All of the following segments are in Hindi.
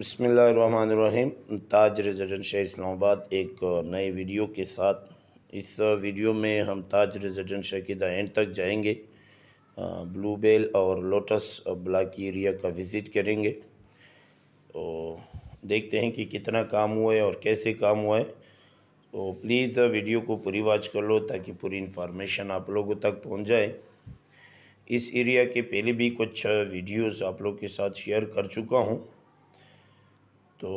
बसमीम ताज रेजिडेंट शाह इस्लामाबाद एक नए वीडियो के साथ इस वीडियो में हम ताज रेजिडेंट शाह की दाइन एंड तक जाएंगे ब्लू बेल और लोटस ब्लैक एरिया का विज़िट करेंगे तो देखते हैं कि कितना काम हुआ है और कैसे काम हुआ है तो प्लीज़ वीडियो को पूरी वॉच कर लो ताकि पूरी इन्फॉर्मेशन आप लोगों तक पहुँच जाए इस एरिया के पहले भी कुछ वीडियोज़ आप लोग के साथ शेयर कर चुका हूँ तो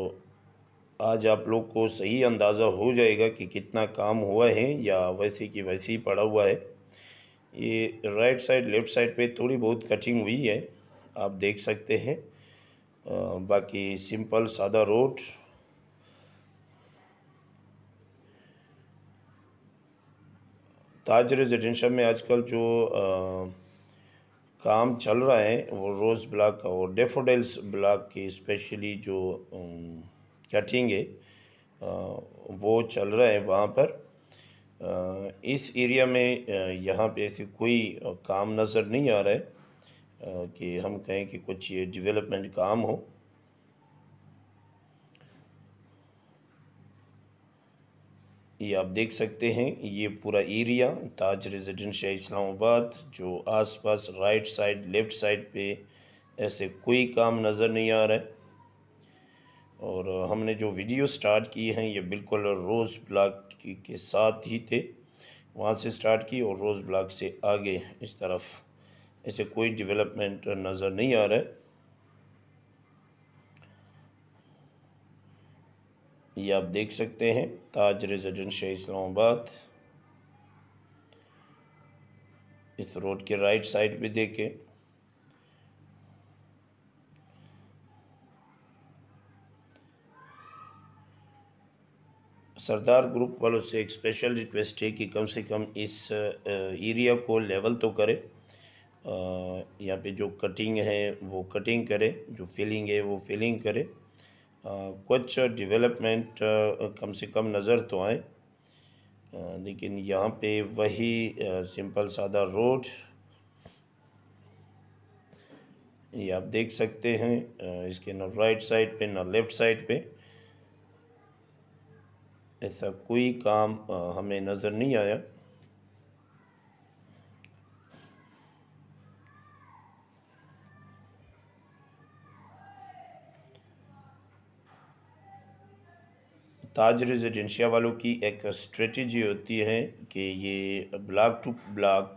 आज आप लोग को सही अंदाज़ा हो जाएगा कि कितना काम हुआ है या वैसे कि वैसे ही पड़ा हुआ है ये राइट साइड लेफ़्ट साइड पे थोड़ी बहुत कटिंग हुई है आप देख सकते हैं बाकी सिंपल सादा रोड ताज रेजिडेंशल में आजकल जो आ, काम चल रहा है वो रोज़ ब्लॉक का और डेफोडेल्स ब्लॉक की स्पेशली जो कटिंग है वो चल रहा है वहाँ पर इस एरिया में यहाँ पे ऐसे कोई काम नज़र नहीं आ रहा है कि हम कहें कि कुछ ये डेवलपमेंट काम हो ये आप देख सकते हैं ये पूरा एरिया ताज रेजिडेंशिया इस्लामाबाद जो आसपास राइट साइड लेफ़्ट साइड पे ऐसे कोई काम नज़र नहीं आ रहा है और हमने जो वीडियो स्टार्ट की हैं ये बिल्कुल रोज़ ब्लॉक के साथ ही थे वहाँ से स्टार्ट की और रोज़ ब्लॉक से आगे इस तरफ ऐसे कोई डेवलपमेंट नज़र नहीं आ रहा है ये आप देख सकते हैं ताज रेजिडेंट शाह इस्लामाबाद इस रोड के राइट साइड पे देखें सरदार ग्रुप वालों से एक स्पेशल रिक्वेस्ट है कि कम से कम इस एरिया को लेवल तो करे यहाँ पे जो कटिंग है वो कटिंग करे जो फिलिंग है वो फिलिंग करे कुछ डेवलपमेंट कम से कम नज़र तो आए लेकिन यहाँ पे वही सिंपल सादा रोड ये आप देख सकते हैं इसके ना राइट साइड पे ना लेफ़्ट साइड पे ऐसा कोई काम हमें नज़र नहीं आया ताज रेजिडेंशिया वालों की एक स्ट्रेटजी होती है कि ये ब्लॉक टू ब्लॉक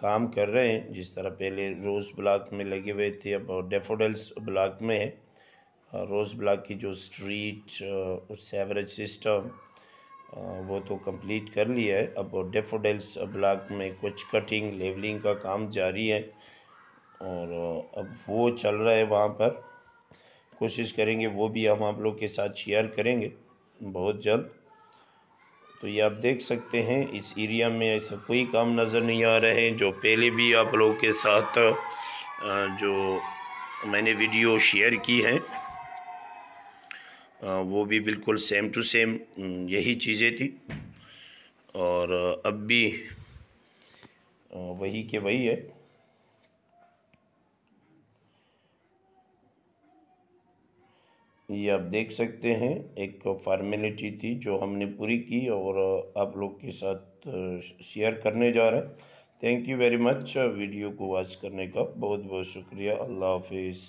काम कर रहे हैं जिस तरह पहले रोज़ ब्लॉक में लगे हुए थे अब डेफोडल्स ब्लॉक में है रोज़ ब्लॉक की जो स्ट्रीट सेवरेज सिस्टम वो तो कंप्लीट कर लिया है अब डेफोडल्स ब्लॉक में कुछ कटिंग लेवलिंग का काम जारी है और अब वो चल रहा है वहाँ पर कोशिश करेंगे वो भी हम आप लोग के साथ शेयर करेंगे बहुत जल्द तो ये आप देख सकते हैं इस एरिया में ऐसा कोई काम नज़र नहीं आ रहे हैं जो पहले भी आप लोग के साथ जो मैंने वीडियो शेयर की है वो भी बिल्कुल सेम टू सेम यही चीज़ें थी और अब भी वही के वही है ये आप देख सकते हैं एक फार्मेलिटी थी जो हमने पूरी की और आप लोग के साथ शेयर करने जा रहे हैं thank you very much video को वॉच करने का बहुत बहुत शुक्रिया अल्लाह हाफिज़